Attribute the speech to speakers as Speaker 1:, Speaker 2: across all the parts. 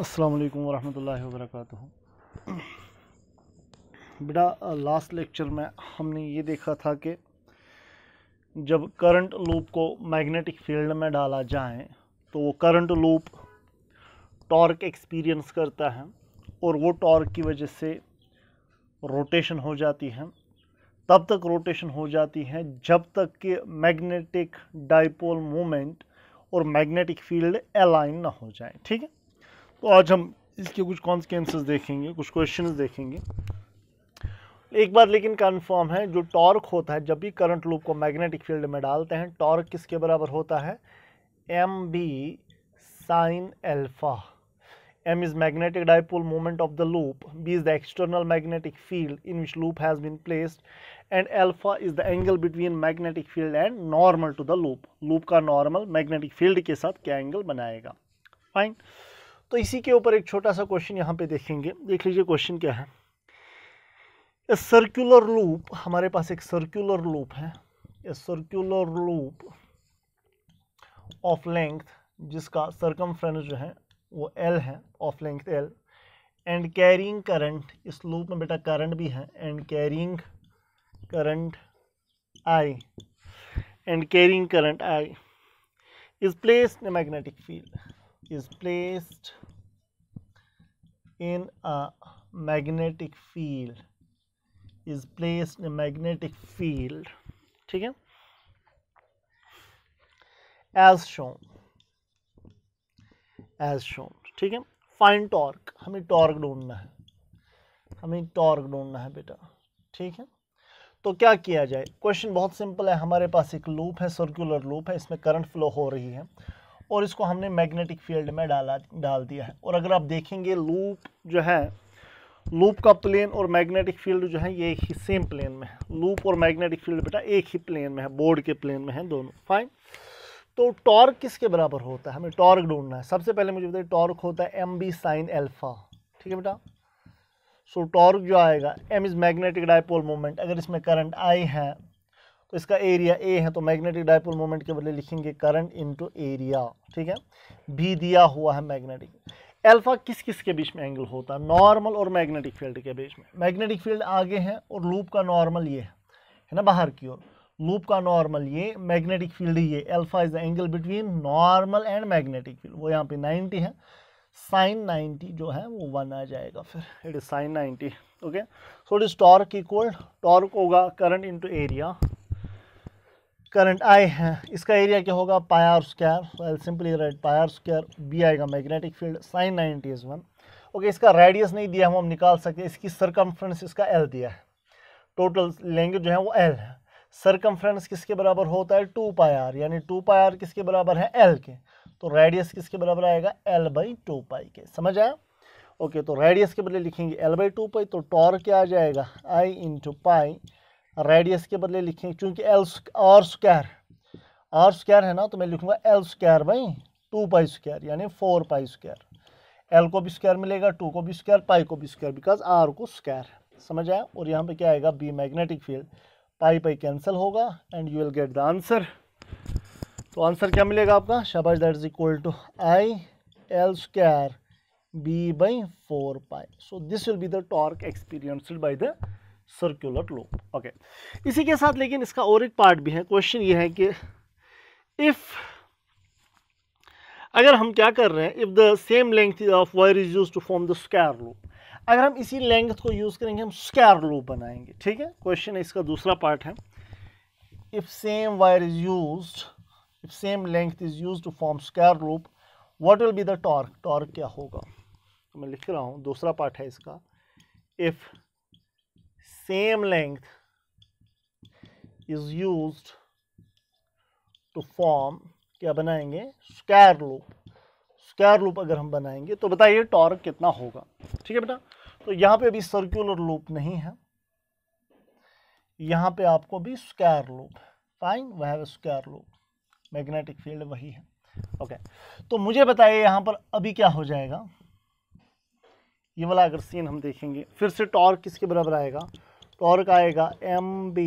Speaker 1: असलकम वालेकुम वरहमतुल्लाहि बेटा लास्ट लेक्चर में हमने ये देखा था कि जब करंट लूप को मैग्नेटिक फील्ड में डाला जाए तो वो करंट लूप टॉर्क एक्सपीरियंस करता है और वो टॉर्क की वजह से रोटेशन हो जाती है तब तक रोटेशन हो जाती है जब तक कि मैग्नेटिक डाइपोल मोमेंट और मैग्नेटिक फील्ड अलाइन ना हो जाए ठीक है तो आज हम इसके कुछ कॉन्सिक्वेंस देखेंगे कुछ क्वेश्चन देखेंगे एक बात लेकिन कन्फर्म है जो टॉर्क होता है जब भी करंट लूप को मैग्नेटिक फील्ड में डालते हैं टॉर्क किसके बराबर होता है M B sine alpha M is magnetic dipole moment of the loop B is the external magnetic field in which loop has been placed and alpha is the angle between magnetic field and normal to the loop loop का normal magnetic field के साथ क्या angle बनाएगा fine तो इसी के ऊपर एक छोटा सा क्वेश्चन यहाँ पे देखेंगे देख लीजिए क्वेश्चन क्या है ए सर्कुलर लूप हमारे पास एक सर्कुलर लूप है a circular loop of length जिसका सर्कम जो है वो एल है of length L and carrying current इस लूप में बेटा करंट भी है and carrying current I and carrying current I is place in magnetic field is placed in a magnetic field is placed in a magnetic field ठीक है as shown as shown ठीक है fine torque हमें torque ढूंढना है हमें torque ढूंढना है बेटा ठीक है तो क्या किया जाए क्वेश्चन बहुत सिंपल है हमारे पास एक लूप है सर्कुलर लूप है इसमें करंट फ्लो हो रही है और इसको हमने मैग्नेटिक फील्ड में डाला डाल दिया है और अगर आप देखेंगे लूप जो है लूप का प्लेन और मैग्नेटिक फील्ड जो है ये एक ही सेम प्लेन में है लूप और मैग्नेटिक फील्ड बेटा एक ही प्लेन में है बोर्ड के प्लेन में है दोनों फाइन तो टॉर्क किसके बराबर होता है हमें टॉर्क ढूंढना है सबसे पहले मुझे बताइए टॉर्क होता है एम बी साइन एल्फा ठीक है बेटा सो टॉर्क जो आएगा M is magnetic dipole moment अगर इसमें करंट आई है तो इसका एरिया ए है तो मैग्नेटिक डायपोल मोमेंट के बदले लिखेंगे करंट इनटू एरिया ठीक है भी दिया हुआ है मैग्नेटिक अल्फा किस किस के बीच में एंगल होता है नॉर्मल और मैग्नेटिक फील्ड के बीच में मैग्नेटिक फील्ड आगे है और लूप का नॉर्मल ये है है ना बाहर की ओर लूप का नॉर्मल ये मैग्नेटिक फील्ड ये alpha is the angle between normal and magnetic field वो यहाँ पे नाइन्टी है साइन नाइनटी जो है वो वन आ जाएगा फिर it is sine ninety okay so it is torque equal torque होगा current into area current I है इसका एरिया क्या होगा pi r square so I simply write pi R square B आएगा magnetic field sine ninety is one okay इसका radius नहीं दिया हम हम निकाल सकते इसकी सरकमफ्रेंस इसका एल दिया है टोटल लेंगे जो है वो एल है सरकमफ्रेंस किसके बराबर होता है टू पाई आर यानी टू पाई आर किसके बराबर है एल के तो रेडियस किसके बराबर आएगा एल बाई टू पाई के समझ आया ओके तो रेडियस के बदले लिखेंगे एल बाई टू पाई तो टॉर्क क्या आ जाएगा आई इंटू पाई रेडियस के बदले लिखें क्योंकि L R square R square है ना तो मैं लिखूंगा L square by two pi square यानी फोर पाई स्क्र एल को भी स्क्वायर मिलेगा टू को भी स्क्र पाई को भी स्क्र बिकॉज आर को स्क्र समझ आया और यहाँ पे क्या आएगा B magnetic field pi pi cancel होगा and you will get the answer तो आंसर क्या मिलेगा आपका शबाज that is equal to I L square B by four pi so this will be the torque experienced by the circular loop okay इसी के साथ लेकिन इसका और एक पार्ट भी है क्वेश्चन ये है कि इफ़ अगर हम क्या कर रहे हैं if the same length of wire is used to form the square loop अगर हम इसी लेंथ को यूज़ करेंगे हम स्क्वायर लूप बनाएंगे ठीक है क्वेश्चन इसका दूसरा पार्ट है if same wire is used if same length is used to form square loop what will be the torque torque क्या होगा तो मैं लिख रहा हूँ दूसरा पार्ट है इसका if same length is used to form क्या बनाएंगे स्क्वायर लूप स्क्वायर लूप अगर हम बनाएंगे तो बताइए टॉर्क कितना होगा ठीक है बेटा तो यहां पे अभी सर्कुलर लूप नहीं है यहां पे आपको भी स्क्वायर लूप फाइन वह है स्क्वायर लूप मैग्नेटिक फील्ड वही है ओके तो मुझे बताइए यहां पर अभी क्या हो जाएगा ये वाला अगर सीन हम देखेंगे फिर से टॉर्क किसके बराबर आएगा टॉर्क आएगा M B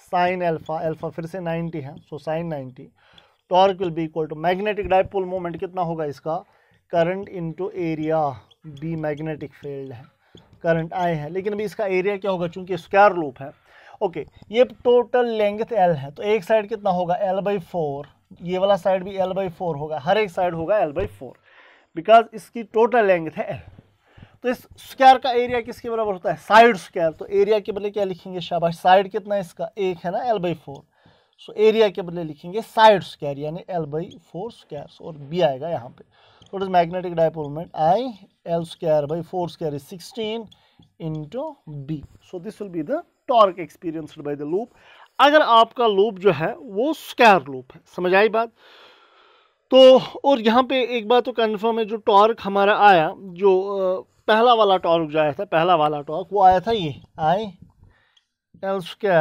Speaker 1: sine alpha alpha फिर से 90 है so sine 90 torque will be equal to magnetic dipole moment कितना होगा इसका current into area B magnetic field है करंट आए हैं लेकिन अभी इसका एरिया क्या होगा चूंकि स्क्वायर लूप है ओके ये टोटल लेंथ एल है तो एक साइड कितना होगा एल बाई फोर ये वाला साइड भी एल बाई फोर होगा हर एक साइड होगा एल बाई फोर बिकॉज इसकी टोटल लेंथ है एल तो इस स्क्वायर का एरिया किसके बराबर होता है साइड स्क्वायर तो एरिया के बदले क्या लिखेंगे शाबाश साइड कितना है इसका एक है ना L by four so area के बदले लिखेंगे साइड स्क्वायर यानी एल बाई फोर स्क्वायर और बी आएगा यहाँ पे तो it is magnetic dipole moment I L square by four square is sixteen into B so this will be the torque experienced by the loop अगर आपका loop जो है वो स्क्वायर लूप है समझ आई बात तो और यहाँ पे एक बात तो कन्फर्म है जो टॉर्क हमारा आया जो पहला वाला टॉर्क जो आया था पहला वाला टॉर्क वो आया था ये I L square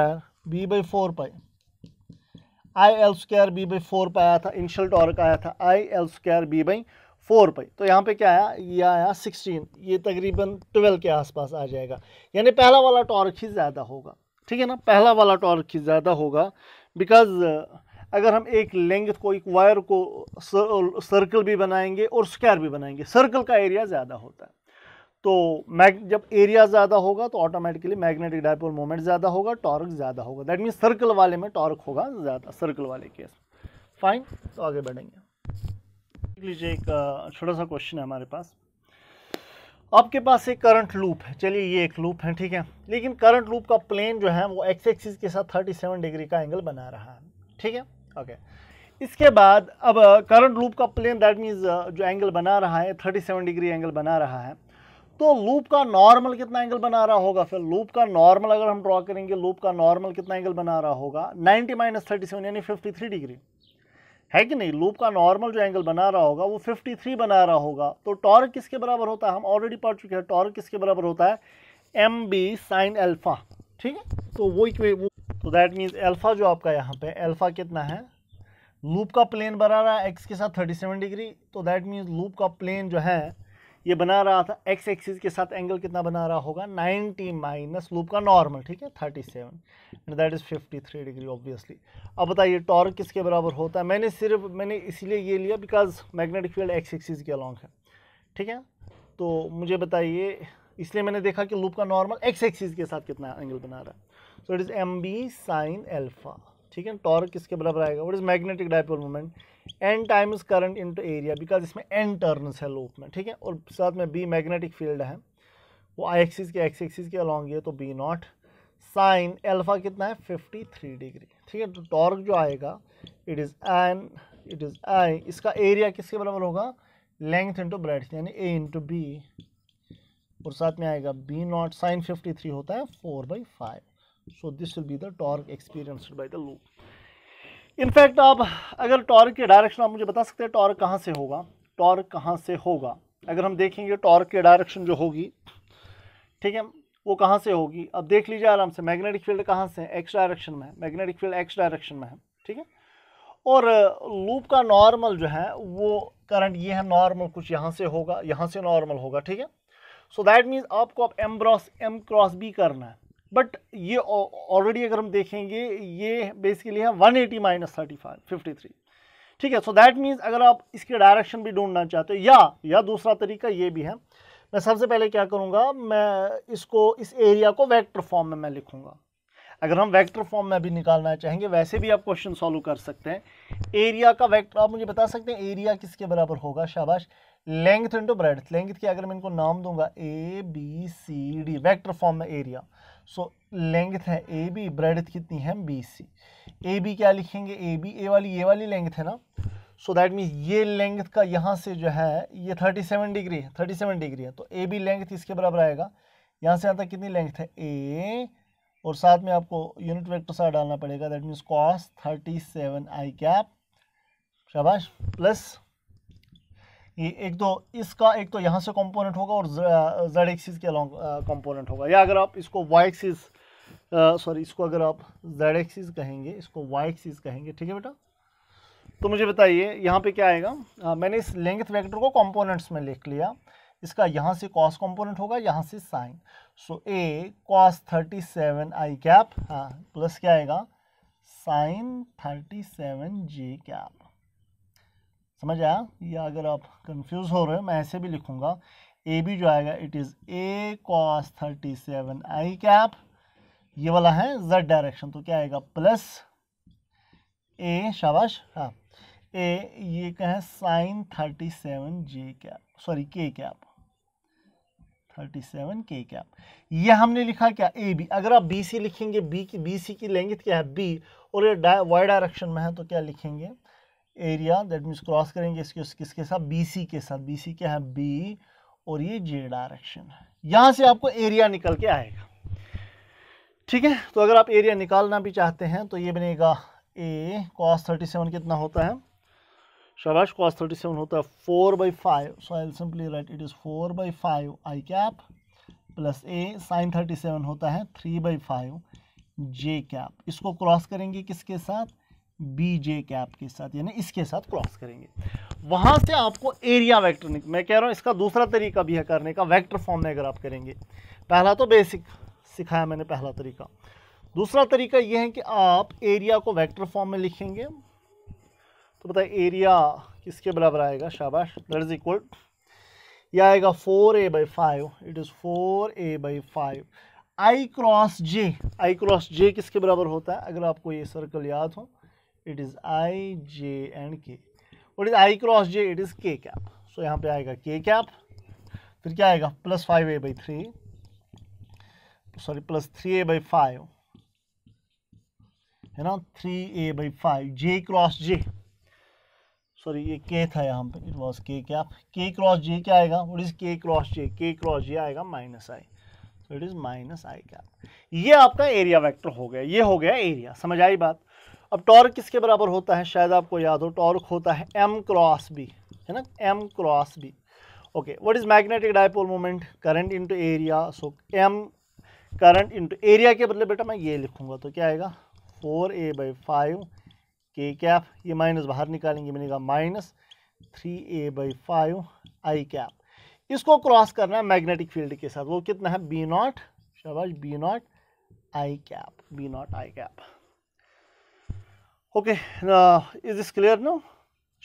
Speaker 1: B by four pi I L square B by four pi आया था इनिशियल टॉर्क आया था I L square B by four pi तो यहाँ पे क्या आया ये आया सिक्सटीन ये तकरीबन ट्वेल्व के आसपास आ जाएगा यानी पहला वाला टॉर्क ही ज़्यादा होगा ठीक है ना पहला वाला टॉर्क ही ज़्यादा होगा बिकॉज़ अगर हम एक लेंथ को एक वायर को सर्कल भी बनाएंगे और स्क्वायर भी बनाएंगे सर्कल का एरिया ज़्यादा होता है तो मैग जब एरिया ज़्यादा होगा तो ऑटोमेटिकली मैग्नेटिक डायपोल मोमेंट ज़्यादा होगा टॉर्क ज़्यादा होगा दैट मीन सर्कल वाले में टॉर्क होगा ज़्यादा सर्कल वाले केस फाइन तो आगे बढ़ेंगे देख लीजिए एक छोटा सा क्वेश्चन है हमारे पास आपके पास एक करंट लूप है चलिए ये एक लूप है ठीक है लेकिन करंट लूप का प्लेन जो है वो एक्स एक्सिस के साथ थर्टी डिग्री का एंगल बना रहा है ठीक है ओके इसके बाद अब करंट लूप का प्लेन दैट मीन्स जो एंगल बना रहा है थर्टी डिग्री एंगल बना रहा है तो लूप का नॉर्मल कितना एंगल बना रहा होगा फिर लूप का नॉर्मल अगर हम ड्रॉ करेंगे लूप का नॉर्मल कितना एंगल बना रहा होगा 90 माइनस थर्टी सेवन यानी फिफ्टी थ्री डिग्री है कि नहीं लूप का नॉर्मल जो एंगल बना रहा होगा वो 53 बना रहा होगा तो टॉर्क किसके बराबर होता है हम ऑलरेडी पढ़ चुके हैं टॉर्क किसके बराबर होता है एम बी साइन एल्फ़ा ठीक है तो वो एक वो तो दैट मीन्स एल्फ़ा जो आपका यहाँ पे एल्फ़ा कितना है लूप का प्लेन बना रहा है एक्स के साथ सेवन डिग्री तो दैट मीन्स लूप का प्लेन जो है ये बना रहा था एक्स एक्सिस के साथ एंगल कितना बना रहा होगा 90 माइनस लूप का नॉर्मल ठीक है 37 and that is three degree obviously अब बताइए टॉर्क किसके बराबर होता है मैंने सिर्फ मैंने इसलिए ये लिया because magnetic field X axis के अलॉन्ग है ठीक है तो मुझे बताइए इसलिए मैंने देखा कि लूप का नॉर्मल एक्स एक्सिस के साथ कितना एंगल बना रहा है so it is M B sine alpha ठीक है टॉर्क किसके बराबर आएगा what is magnetic dipole moment N times current into area because इसमें एन टर्नस है लूप में ठीक है और साथ में बी मैग्नेटिक फील्ड है वो आई एक्सिस के एक्स एक्सिस के अलॉन्ग ये तो बी नॉट साइन एल्फा कितना है 53 डिग्री ठीक है तो टॉर्क जो आएगा it is N it is I इसका एरिया किसके बराबर होगा लेंथ इंटू ब्रेड यानी ए इंटू बी और साथ में आएगा बी नॉट साइन थ्री होता है four by five so this will be the torque experienced by the loop in fact आप अगर टॉर्क के डायरेक्शन आप मुझे बता सकते हैं टॉर्क कहाँ से होगा टॉर्क कहाँ से होगा अगर हम देखेंगे टॉर्क के डायरेक्शन जो होगी ठीक है वो कहाँ से होगी अब देख लीजिए आराम से मैग्नेटिक फील्ड कहाँ से एक्स डायरेक्शन में है मैग्नेटिक फील्ड एक्स डायरेक्शन में है ठीक है और लूप का नॉर्मल जो है वो करंट ये है नॉर्मल कुछ यहाँ से होगा यहाँ से नॉर्मल होगा ठीक है सो दैट मीन्स आपको अब M cross M cross B करना है बट ये ऑलरेडी अगर हम देखेंगे ये बेसिकली है one eighty minus thirty five fifty three ठीक है सो दैट मीन्स अगर आप इसके डायरेक्शन भी ढूंढना चाहते हो या या दूसरा तरीका ये भी है मैं सबसे पहले क्या करूँगा मैं इसको इस एरिया को वैक्टर फॉर्म में मैं लिखूँगा अगर हम वेक्टर फॉर्म में भी निकालना चाहेंगे वैसे भी आप क्वेश्चन सॉल्व कर सकते हैं एरिया का वेक्टर आप मुझे बता सकते हैं एरिया किसके बराबर होगा शाबाश लेंथ इनटू ब्रेड्थ लेंथ की अगर मैं इनको नाम दूंगा A B C D vector form में एरिया सो लेंथ है ए बी ब्रेड कितनी है बी सी ए बी क्या लिखेंगे ए बी ए वाली ये वाली लेंथ है ना सो दैट मीन्स ये लेंथ का यहाँ से जो है ये थर्टी सेवन डिग्री है थर्टी सेवन डिग्री है तो ए बी लेंथ इसके बराबर आएगा यहाँ से यहाँ तक कितनी लेंथ है ए और साथ में आपको यूनिट वेक्टर सा डालना पड़ेगा that means cos thirty seven I cap शाबाश प्लस एक तो इसका एक तो यहाँ से कंपोनेंट होगा और जेड एक्सिस के अलॉन्ग कंपोनेंट होगा या अगर आप इसको वाई एक्सिस सॉरी इसको अगर आप जेड एक्सिस कहेंगे इसको वाई एक्सिस कहेंगे ठीक है बेटा तो मुझे बताइए यहाँ पे क्या आएगा आ, मैंने इस लेंथ वेक्टर को कंपोनेंट्स में लिख लिया इसका यहाँ से कॉस कॉम्पोनेंट होगा यहाँ से sine so A cos thirty seven I cap हाँ प्लस क्या आएगा sine thirty seven J cap समझ आया या अगर आप कंफ्यूज हो रहे हो मैं ऐसे भी लिखूंगा ए बी जो आएगा it is A cos thirty seven I cap ये वाला है जेड डायरेक्शन तो क्या आएगा प्लस ए शाबाश हाँ ए ये क्या है sine thirty seven J cap sorry K cap thirty seven K cap ये हमने लिखा क्या ए बी अगर आप बी सी लिखेंगे बी की बी सी की लेंगे तो क्या है बी और ये वाई डायरेक्शन में है तो क्या लिखेंगे एरिया दैट मीन्स क्रॉस करेंगे इसके किसके साथ सी के साथ सी क्या है बी और ये जे डायरेक्शन है यहाँ से आपको एरिया निकल के आएगा ठीक है तो अगर आप एरिया निकालना भी चाहते हैं तो ये बनेगा ए कॉस थर्टी सेवन कितना होता है शाबाश कॉस थर्टी सेवन होता है four by five so I simply write it is four by five I cap plus A sine thirty seven होता है three by five J cap इसको क्रॉस करेंगे किसके साथ बी जे कैप के साथ यानी इसके साथ क्रॉस करेंगे वहाँ से आपको एरिया वेक्टर मैं कह रहा हूँ इसका दूसरा तरीका भी है करने का वेक्टर फॉर्म में अगर आप करेंगे पहला तो बेसिक सिखाया मैंने पहला तरीका दूसरा तरीका यह है कि आप एरिया को वैक्टर फॉर्म में लिखेंगे तो बताए एरिया किसके बराबर आएगा शाबाश दैट इज़ इक्वल यह आएगा four A by five it is four A by five I cross J I cross J किसके बराबर होता है अगर आपको ये सर्कल याद हो it is I J and K what is I cross J it is K cap so यहाँ पे आएगा के कैप फिर क्या आएगा plus five A by three sorry plus three A by five है ना three A by five J cross J sorry ये K था यहाँ पे it was K cap K cross J क्या आएगा what is K cross J K cross जे आएगा minus I so it is minus I cap ये आपका area vector हो गया ये हो गया एरिया समझ आई बात अब टॉर्क किसके बराबर होता है शायद आपको याद हो टॉर्क होता है एम क्रॉस बी है ना M cross B okay what is magnetic dipole moment current into area so M current into area के बदले बेटा मैं ये लिखूंगा तो क्या आएगा four A by five K cap ये माइनस बाहर निकालेंगे मिलेगा minus three A by five I cap इसको क्रॉस करना है मैग्नेटिक फील्ड के साथ वो कितना है बी नॉट शाबाश B naught I cap B naught I cap okay is is clear no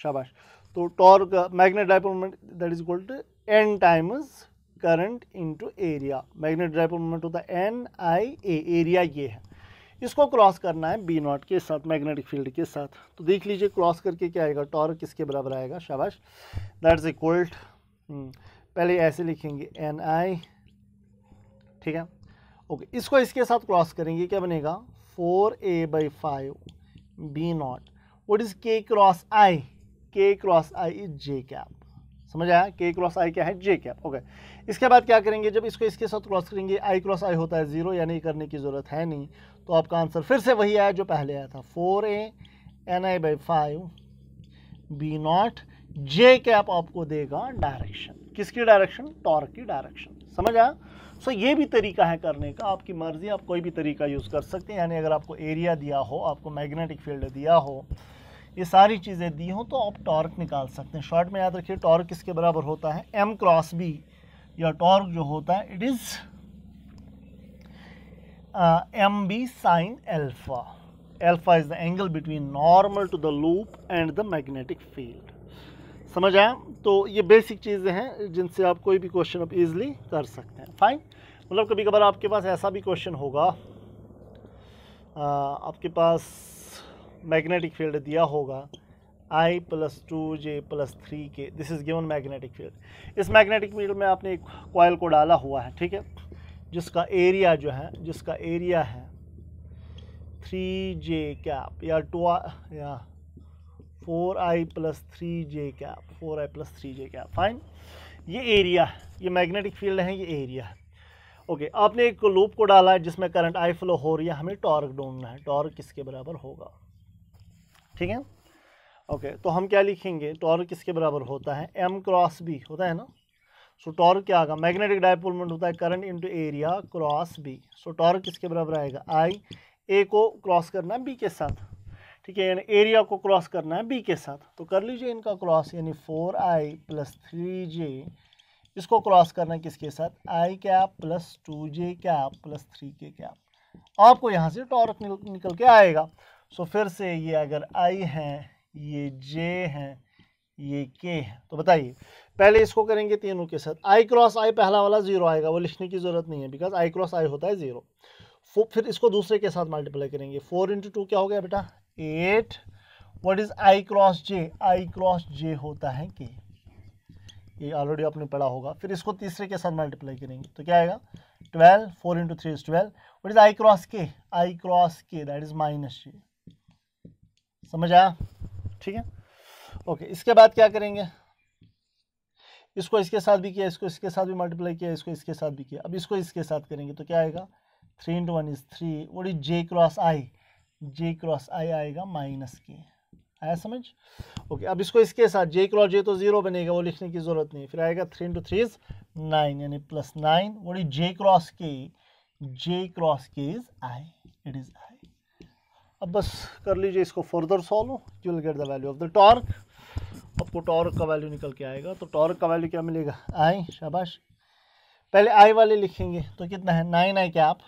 Speaker 1: शाबाश तो torque magnet uh, moment that is equal to N times current into area magnet dipole moment होता है N आई ए area ये है इसको cross करना है B not के साथ मैग्नेटिक फील्ड के साथ तो देख लीजिए क्रॉस करके क्या आएगा टॉर्क किसके बराबर आएगा शाबाश दैट इज इक्वल्ड पहले ऐसे लिखेंगे एन आई ठीक है ओके इसको इसके साथ क्रॉस करेंगे क्या बनेगा four A by five B naught what is k cross i k cross i is j cap समझ आया के क्रॉस आई क्या है जे कैप ओके इसके बाद क्या करेंगे जब इसको इसके साथ क्रॉस करेंगे आई क्रॉस आई होता है ज़ीरो यानी करने की ज़रूरत है नहीं तो आपका आंसर फिर से वही आया जो पहले आया था four A N I by five B naught J cap आपको देगा डायरेक्शन किसकी डायरेक्शन टॉर्क की डायरेक्शन समझ आया सो ये भी तरीका है करने का आपकी मर्ज़ी आप कोई भी तरीका यूज़ कर सकते हैं यानी अगर आपको एरिया दिया हो आपको मैग्नेटिक फील्ड दिया हो ये सारी चीज़ें दी हों तो आप टॉर्क निकाल सकते हैं शॉर्ट में याद रखिए टॉर्क किसके बराबर होता है एम क्रॉस बी या टॉर्क जो होता है it is M B sine alpha alpha is the angle between normal to the loop and the magnetic field समझ आया तो ये बेसिक चीज़ें हैं जिनसे आप कोई भी क्वेश्चन आप ईज़िली कर सकते हैं फाइन मतलब कभी कभार आपके पास ऐसा भी क्वेश्चन होगा आ, आपके पास मैग्नेटिक फील्ड दिया होगा I plus two J plus three K this is given magnetic field इस मैग्नेटिक फील्ड में आपने एक कॉयल को डाला हुआ है ठीक है जिसका एरिया जो है जिसका एरिया है थ्री जे कैप या टू या four I plus three J क्या four I plus three J क्या फाइन ये एरिया ये मैग्नेटिक फील्ड है ये एरिया ओके आपने एक लूप को डाला है जिसमें करंट आई फ्लो हो रही है हमें टॉर्क ढूंढना है टॉर्क किसके बराबर होगा ठीक है ओके तो हम क्या लिखेंगे टॉर्क किसके बराबर होता है एम क्रॉस बी होता है ना सो so, टॉर्क क्या आएगा मैग्नेटिक डायपोल मोमेंट होता है current into area cross B so torque किसके बराबर आएगा आई ए को क्रॉस करना बी के साथ ठीक है यानी एरिया को क्रॉस करना है बी के साथ तो कर लीजिए इनका क्रॉस यानी four I plus three J इसको क्रॉस करना है किसके साथ I cap plus two J cap plus three K cap आपको यहाँ से टॉर्क निकल के आएगा सो फिर से ये अगर आई है ये जे हैं ये के है तो बताइए पहले इसको करेंगे तीनों के साथ आई क्रॉस आई पहला वाला जीरो आएगा वो लिखने की ज़रूरत नहीं है बिकॉज आई क्रॉस आई होता है ज़ीरो फिर इसको दूसरे के साथ मल्टीप्लाई करेंगे फोर इंटू टू क्या हो गया बेटा eight what is I cross J I cross J होता है के ये ऑलरेडी आपने पढ़ा होगा फिर इसको तीसरे के साथ मल्टीप्लाई करेंगे तो क्या आएगा twelve four into three is twelve what is I cross K I cross K that is minus J समझ आया ठीक है ओके इसके बाद क्या करेंगे इसको इसके साथ भी किया इसको इसके साथ भी मल्टीप्लाई किया इसको इसके साथ भी किया अब इसको इसके साथ करेंगे तो क्या आएगा three into one is three what is J cross I J cross I आएगा माइनस के आया समझ ओके अब इसको इसके साथ जे क्रॉस जे तो ज़ीरो बनेगा वो लिखने की ज़रूरत नहीं फिर आएगा three into three is nine यानी plus nine what J cross K J cross K is I it is I अब बस कर लीजिए इसको further solve you will get the value of the torque आपको टॉर्क का वैल्यू निकल के आएगा तो टॉर्क का वैल्यू क्या मिलेगा आई शाबाश पहले आई वाले लिखेंगे तो कितना है नाइन आई क्या आप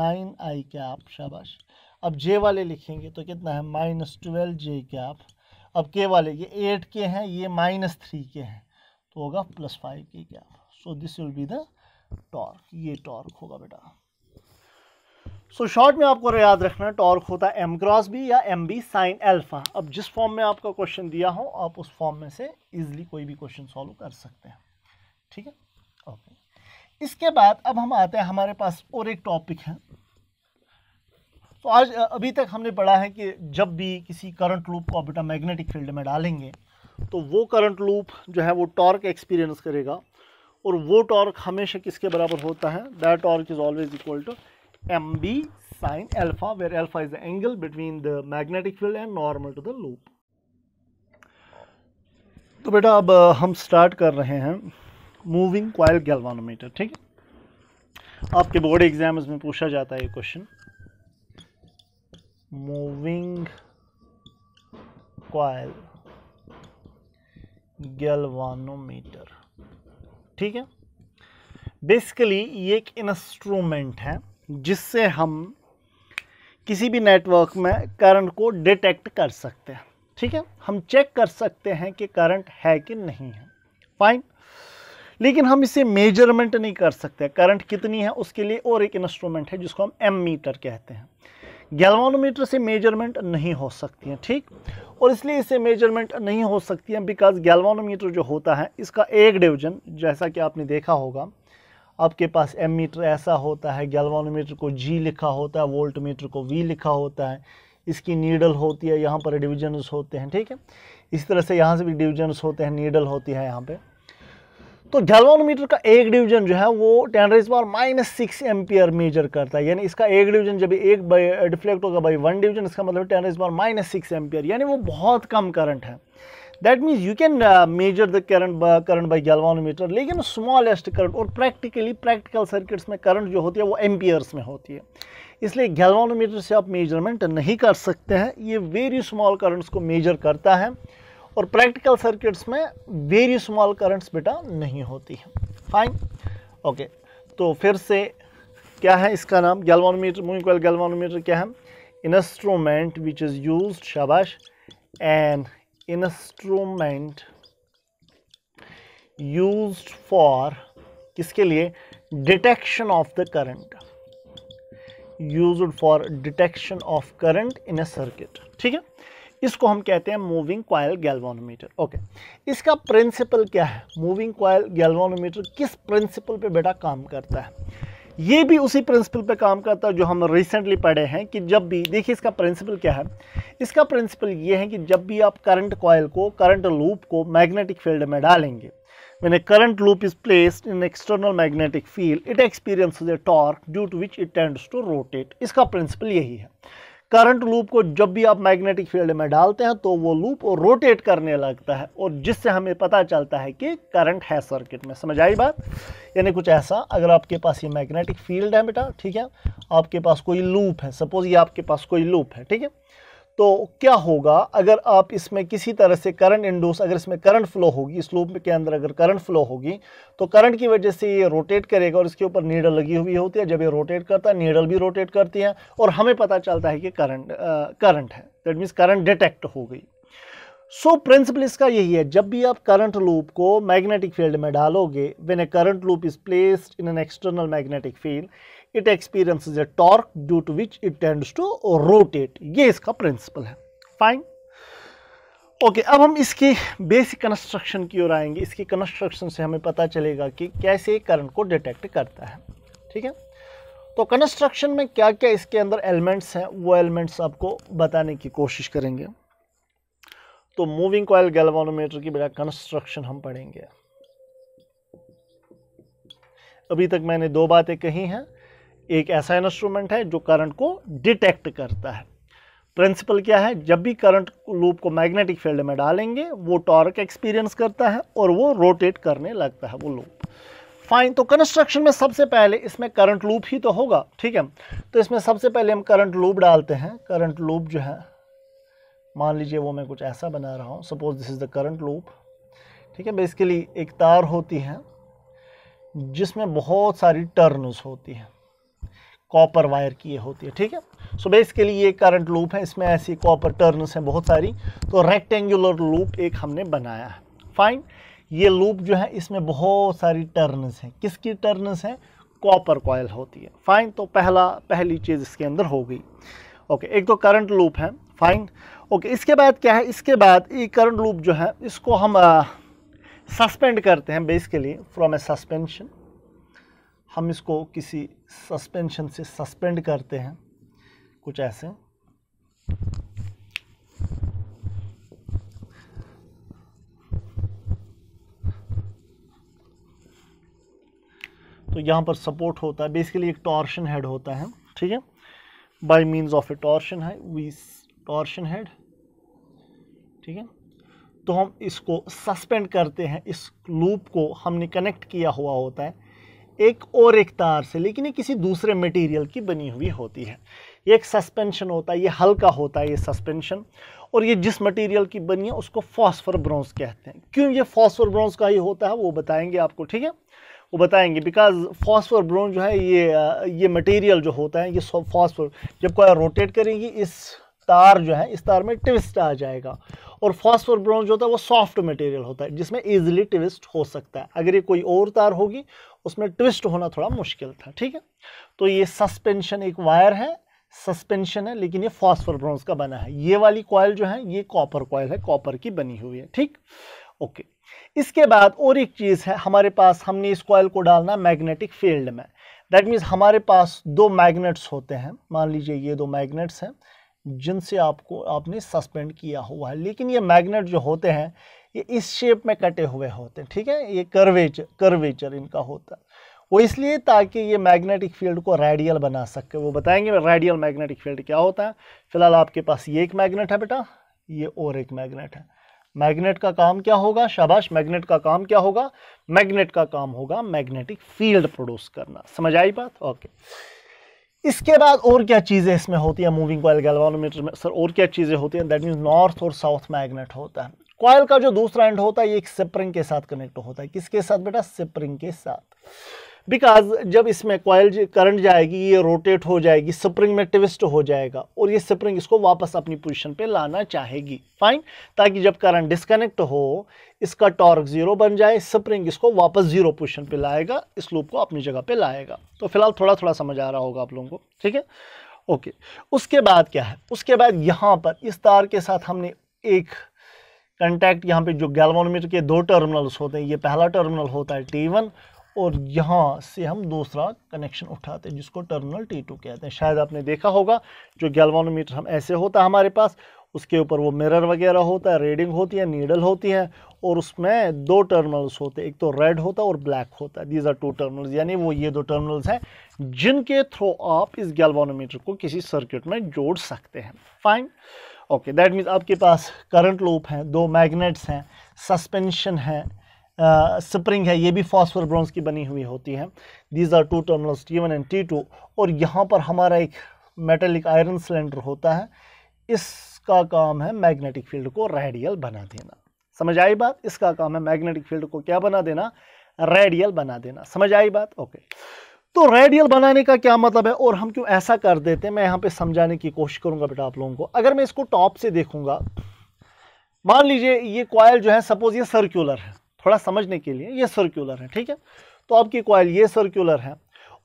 Speaker 1: नाइन आई क्या आप शाबाश अब जे वाले लिखेंगे तो कितना है माइनस ट्वेल्व जे कैप अब के वाले ये एट के हैं ये माइनस थ्री के हैं तो होगा plus five K cap so this will be the torque ये टॉर्क होगा बेटा सो so, शॉर्ट में आपको याद रखना टॉर्क होता है एम क्रॉस बी या एम बी साइन एल्फा अब जिस फॉर्म में आपका क्वेश्चन दिया हो आप उस फॉर्म में से इजिली कोई भी क्वेश्चन सॉल्व कर सकते हैं ठीक है ओके okay. इसके बाद अब हम आते हैं हमारे पास और एक टॉपिक है तो आज अभी तक हमने पढ़ा है कि जब भी किसी करंट लूप को बेटा मैग्नेटिक फील्ड में डालेंगे तो वो करंट लूप जो है वो टॉर्क एक्सपीरियंस करेगा और वो टॉर्क हमेशा किसके बराबर होता है that torque is always equal to M B sine alpha where alpha is the angle between the magnetic field and normal to the loop तो बेटा अब हम स्टार्ट कर रहे हैं मूविंग क्वाइल गैल्वानोमीटर ठीक है आपके बोर्ड एग्जाम्स में पूछा जाता है ये क्वेश्चन मूविंग कॉयल गैल्वानोमीटर ठीक है बेसिकली ये एक इंस्ट्रूमेंट है जिससे हम किसी भी नेटवर्क में करंट को डिटेक्ट कर सकते हैं ठीक है हम चेक कर सकते हैं कि करंट है कि नहीं है फाइन लेकिन हम इसे मेजरमेंट नहीं कर सकते करंट कितनी है उसके लिए और एक इंस्ट्रूमेंट है जिसको हम एम मीटर कहते हैं गैल्वानोमीटर से मेजरमेंट नहीं हो सकती हैं ठीक और इसलिए इसे मेजरमेंट नहीं हो सकती हैं बिकॉज गैल्वानोमीटर जो होता है इसका एक डिवीजन जैसा कि आपने देखा होगा आपके पास एम मीटर ऐसा होता है गैल्वानोमीटर को जी लिखा होता है वोल्ट मीटर को वी लिखा होता है इसकी नीडल होती है यहाँ पर डिविजन्स होते हैं ठीक है इसी तरह से यहाँ से भी डिविजन्स होते हैं नीडल होती है यहाँ पर तो गैल्वानोमीटर का एक डिवीजन जो है वो ten raise power minus six ampere measure करता है यानी इसका एक डिवीजन जब एक डिफ्लेक्ट होगा बाई वन डिवीजन इसका मतलब ten raise power minus six ampere यानी वो बहुत कम करंट है that means you can measure the current current by galvanometer लेकिन स्मॉलेस्ट करंट और प्रैक्टिकली प्रैक्टिकल सर्किट्स में करंट जो होती है वो एम्पियर्स में होती है इसलिए गैल्वानोमीटर से आप मेजरमेंट नहीं कर सकते हैं ये वेरी स्मॉल करंट्स को मेजर करता है और प्रैक्टिकल सर्किट्स में वेरी स्मॉल करंट्स बेटा नहीं होती है फाइन ओके तो फिर से क्या है इसका नाम गैल्वानोमीटर मूविंग कॉयल गैल्वानोमीटर क्या है इंस्ट्रूमेंट विच इज़ यूज शाबाश एन इंस्ट्रूमेंट यूज फॉर किसके लिए detection of the current use for detection of current in a circuit ठीक है इसको हम कहते हैं मूविंग कॉयल गैल्वानोमीटर ओके इसका प्रिंसिपल क्या है मूविंग कॉयल गैल्वानोमीटर किस प्रिंसिपल पे बेटा काम करता है ये भी उसी प्रिंसिपल पे काम करता है जो हम रिसेंटली पढ़े हैं कि जब भी देखिए इसका प्रिंसिपल क्या है इसका प्रिंसिपल ये है कि जब भी आप करंट कॉयल को करंट लूप को मैग्नेटिक फील्ड में डालेंगे मैंने current loop is is in external magnetic field it experience a torque due to which it tends to rotate इसका प्रिंसिपल यही है करंट लूप को जब भी आप मैग्नेटिक फील्ड में डालते हैं तो वो लूप रोटेट करने लगता है और जिससे हमें पता चलता है कि करंट है सर्किट में समझ आई बात यानी कुछ ऐसा अगर आपके पास ये मैग्नेटिक फील्ड है बेटा ठीक है आपके पास कोई लूप है सपोज ये आपके पास कोई लूप है ठीक है तो क्या होगा अगर आप इसमें किसी तरह से करंट इंडोस अगर इसमें करंट फ्लो होगी इस लूप के अंदर अगर करंट फ्लो होगी तो करंट की वजह से ये रोटेट करेगा और इसके ऊपर नीडल लगी हुई होती है जब ये रोटेट करता है नीडल भी रोटेट करती है और हमें पता चलता है कि करंट करंट है दैट मीन्स करंट डिटेक्ट हो गई सो so, प्रिंसिपल इसका यही है जब भी आप करंट लूप को मैग्नेटिक फील्ड में डालोगे when a current loop is placed in an external magnetic field it experience a torque due to which it tends to rotate ये इसका प्रिंसिपल है फाइन ओके okay, अब हम इसके बेसिक कंस्ट्रक्शन की ओर आएंगे इसकी कंस्ट्रक्शन से हमें पता चलेगा कि कैसे करंट को डिटेक्ट करता है ठीक है तो कंस्ट्रक्शन में क्या क्या इसके अंदर एलिमेंट्स हैं वो एलिमेंट्स आपको बताने की कोशिश करेंगे तो मूविंग कॉयल गैल्वानोमीटर की बेटा कंस्ट्रक्शन हम पढ़ेंगे अभी तक मैंने दो बातें कही हैं एक ऐसा इंस्ट्रूमेंट है जो करंट को डिटेक्ट करता है प्रिंसिपल क्या है जब भी करंट लूप को मैग्नेटिक फील्ड में डालेंगे वो टॉर्क एक्सपीरियंस करता है और वो रोटेट करने लगता है वो लूप फाइन तो कंस्ट्रक्शन में सबसे पहले इसमें करंट लूप ही तो होगा ठीक है तो इसमें सबसे पहले हम करंट लूप डालते हैं करंट लूप जो है मान लीजिए वो मैं कुछ ऐसा बना रहा हूँ suppose this is the current loop ठीक है बेसिकली एक तार होती है जिसमें बहुत सारी टर्नस होती हैं कॉपर वायर की ये होती है ठीक है सो बेसिकली ये करंट लूप है इसमें ऐसी कॉपर टर्नस हैं बहुत सारी तो रेक्टेंगुलर लूप एक हमने बनाया है फाइन ये लूप जो है इसमें बहुत सारी टर्नस हैं किसकी टर्नस हैं कॉपर कॉयल होती है फाइन तो पहला पहली चीज़ इसके अंदर हो गई ओके एक तो करंट लूप है फाइन ओके इसके बाद क्या है इसके बाद ये करंट लूप जो है इसको हम सस्पेंड करते हैं बेसिकली फ्रॉम ए सस्पेंशन हम इसको किसी सस्पेंशन से सस्पेंड करते हैं कुछ ऐसे तो यहाँ पर सपोर्ट होता है बेसिकली एक टॉर्शन हेड होता है ठीक है by means of a torsion है वी टॉर्शन हेड ठीक है तो हम इसको सस्पेंड करते हैं इस लूप को हमने कनेक्ट किया हुआ होता है एक और एक तार से लेकिन ये किसी दूसरे मटेरियल की बनी हुई होती है ये एक सस्पेंशन होता है ये हल्का होता है ये सस्पेंशन और ये जिस मटेरियल की बनी है उसको फॉस्फर ब्रॉन्स कहते हैं क्यों ये फॉस्फर ब्रॉन्स का ही होता है वो बताएंगे आपको ठीक है वो बताएंगे बिकॉज फॉस्फर ब्रॉन्स जो है ये ये मटेरियल जो होता है ये फॉस्फर जब कोई रोटेट करेंगी इस तार जो है इस तार में ट्विस्ट आ जाएगा और फॉस्फोर ब्रॉन्ज होता है वो सॉफ्ट मटेरियल होता है जिसमें ईजिली ट्विस्ट हो सकता है अगर ये कोई और तार होगी उसमें ट्विस्ट होना थोड़ा मुश्किल था ठीक है तो ये सस्पेंशन एक वायर है सस्पेंशन है लेकिन ये फॉस्फोर ब्रॉन्ज का बना है ये वाली कॉयल जो है ये कॉपर कॉयल है कॉपर की बनी हुई है ठीक ओके इसके बाद और एक चीज़ है हमारे पास हमने इस कॉयल को डालना मैग्नेटिक फील्ड में दैट मीन्स हमारे पास दो मैग्नेट्स होते हैं मान लीजिए ये दो मैग्नेट्स हैं जिनसे आपको आपने सस्पेंड किया हुआ है लेकिन ये मैग्नेट जो होते हैं ये इस शेप में कटे हुए होते हैं ठीक है ये कर्वेचर कर्वेचर इनका होता है वो इसलिए ताकि ये मैग्नेटिक फील्ड को रेडियल बना सके वो बताएंगे रेडियल मैग्नेटिक फील्ड क्या होता है फिलहाल आपके पास ये एक मैग्नेट है बेटा ये और एक मैग्नेट है मैग्नेट का काम क्या होगा शाबाश मैग्नेट का काम क्या होगा मैग्नेट का काम होगा मैग्नेटिक फील्ड प्रोड्यूस करना समझ आई बात ओके इसके बाद और क्या चीज़ें इसमें होती हैं मूविंग कॉयल गैल्वानोमीटर में सर और क्या चीज़ें होती हैं दैट मीन्स नॉर्थ और साउथ मैग्नेट होता है कॉयल का जो दूसरा एंड होता है ये एक सिपरिंग के साथ कनेक्ट होता है किसके साथ बेटा सिपरिंग के साथ बिकॉज जब इसमें कॉयल करंट जाएगी ये रोटेट हो जाएगी स्प्रिंग में ट्विस्ट हो जाएगा और ये स्प्रिंग इसको वापस अपनी पोजीशन पे लाना चाहेगी फाइन ताकि जब करंट डिस्कनेक्ट हो इसका टॉर्क ज़ीरो बन जाए स्प्रिंग इसको वापस ज़ीरो पोजीशन पे लाएगा इस लूप को अपनी जगह पे लाएगा तो फिलहाल थोड़ा थोड़ा समझ आ रहा होगा आप लोगों को ठीक है ओके उसके बाद क्या है उसके बाद यहाँ पर इस तार के साथ हमने एक कंटैक्ट यहाँ पे जो गैलवानोमीटर के दो टर्मिनल्स होते हैं ये पहला टर्मिनल होता है टी वन और यहाँ से हम दूसरा कनेक्शन उठाते हैं जिसको टर्मिनल टी टू कहते हैं शायद आपने देखा होगा जो गैल्वानोमीटर हम ऐसे होता है हमारे पास उसके ऊपर वो मिरर वगैरह होता है रीडिंग होती है नीडल होती है और उसमें दो टर्मिनल्स होते हैं एक तो रेड होता है और ब्लैक होता है दीज आर टू टर्मिनल्स यानी वो ये दो टर्मिनल्स हैं जिनके थ्रू आप इस गैल्वानोमीटर को किसी सर्किट में जोड़ सकते हैं फाइन ओके दैट मीन्स आपके पास करंट लूप हैं दो मैग्नेट्स हैं सस्पेंशन है स्प्रिंग है ये भी फॉस्फर ब्रॉन्स की बनी हुई होती है these are two terminals T one and T two और यहाँ पर हमारा एक मेटेलिक आयरन सिलेंडर होता है इसका काम है मैग्नेटिक फील्ड को रेडियल बना देना समझ आई बात इसका काम है मैग्नेटिक फील्ड को क्या बना देना रेडियल बना देना समझ आई बात ओके तो रेडियल बनाने का क्या मतलब है और हम क्यों ऐसा कर देते हैं मैं यहाँ पे समझाने की कोशिश करूँगा बेटा आप लोगों को अगर मैं इसको टॉप से देखूँगा मान लीजिए ये कॉयल जो है सपोज ये सर्कुलर है थोड़ा समझने के लिए ये सर्क्यूलर है ठीक है तो आपकी कॉयल ये सर्क्यूलर है